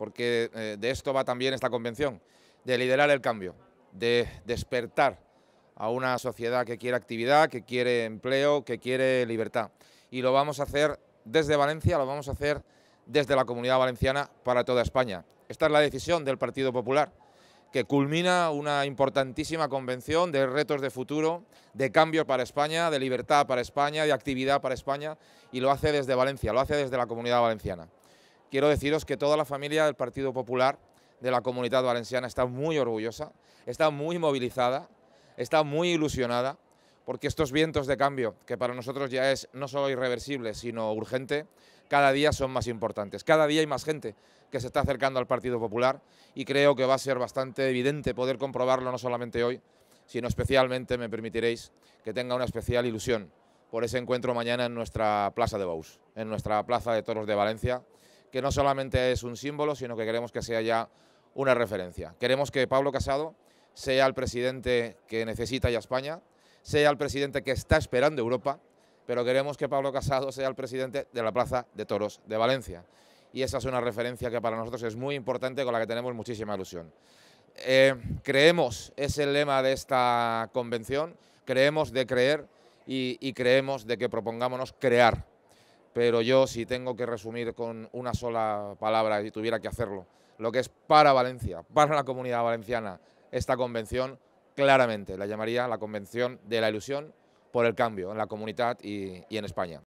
porque eh, de esto va también esta convención, de liderar el cambio, de despertar a una sociedad que quiere actividad, que quiere empleo, que quiere libertad. Y lo vamos a hacer desde Valencia, lo vamos a hacer desde la comunidad valenciana para toda España. Esta es la decisión del Partido Popular, que culmina una importantísima convención de retos de futuro, de cambio para España, de libertad para España, de actividad para España, y lo hace desde Valencia, lo hace desde la comunidad valenciana quiero deciros que toda la familia del Partido Popular de la Comunidad Valenciana está muy orgullosa, está muy movilizada, está muy ilusionada, porque estos vientos de cambio, que para nosotros ya es no solo irreversible, sino urgente, cada día son más importantes. Cada día hay más gente que se está acercando al Partido Popular y creo que va a ser bastante evidente poder comprobarlo no solamente hoy, sino especialmente, me permitiréis, que tenga una especial ilusión por ese encuentro mañana en nuestra plaza de Bous, en nuestra plaza de toros de Valencia, que no solamente es un símbolo, sino que queremos que sea ya una referencia. Queremos que Pablo Casado sea el presidente que necesita ya España, sea el presidente que está esperando Europa, pero queremos que Pablo Casado sea el presidente de la Plaza de Toros de Valencia. Y esa es una referencia que para nosotros es muy importante, con la que tenemos muchísima ilusión. Eh, creemos, es el lema de esta convención, creemos de creer y, y creemos de que propongámonos crear pero yo si tengo que resumir con una sola palabra y tuviera que hacerlo, lo que es para Valencia, para la comunidad valenciana, esta convención, claramente la llamaría la convención de la ilusión por el cambio en la comunidad y, y en España.